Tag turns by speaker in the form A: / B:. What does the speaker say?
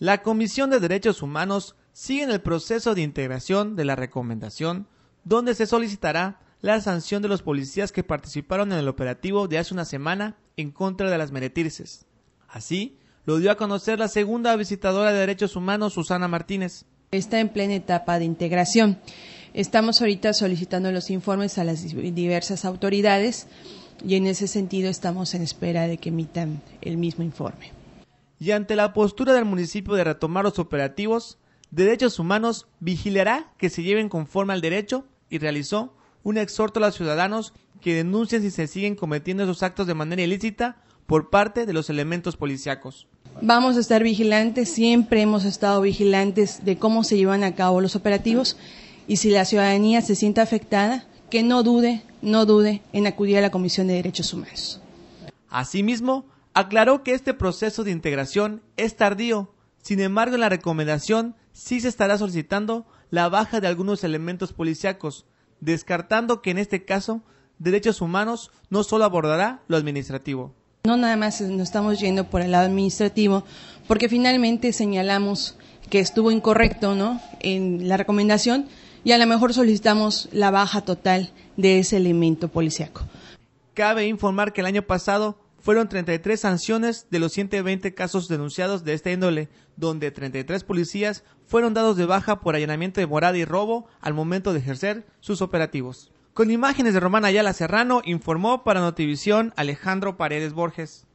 A: La Comisión de Derechos Humanos sigue en el proceso de integración de la recomendación, donde se solicitará la sanción de los policías que participaron en el operativo de hace una semana en contra de las meretrices. Así, lo dio a conocer la segunda visitadora de derechos humanos, Susana Martínez.
B: Está en plena etapa de integración. Estamos ahorita solicitando los informes a las diversas autoridades y en ese sentido estamos en espera de que emitan el mismo informe
A: y ante la postura del municipio de retomar los operativos, Derechos Humanos vigilará que se lleven conforme al derecho y realizó un exhorto a los ciudadanos que denuncien si se siguen cometiendo esos actos de manera ilícita por parte de los elementos policíacos.
B: Vamos a estar vigilantes, siempre hemos estado vigilantes de cómo se llevan a cabo los operativos y si la ciudadanía se siente afectada, que no dude, no dude en acudir a la Comisión de Derechos Humanos.
A: Asimismo, Aclaró que este proceso de integración es tardío, sin embargo en la recomendación sí se estará solicitando la baja de algunos elementos policíacos, descartando que en este caso Derechos Humanos no solo abordará lo administrativo.
B: No nada más nos estamos yendo por el lado administrativo, porque finalmente señalamos que estuvo incorrecto, ¿no? En la recomendación y a lo mejor solicitamos la baja total de ese elemento policiaco.
A: Cabe informar que el año pasado fueron 33 sanciones de los 120 casos denunciados de esta índole, donde 33 policías fueron dados de baja por allanamiento de morada y robo al momento de ejercer sus operativos. Con imágenes de Román Ayala Serrano, informó para Notivisión Alejandro Paredes Borges.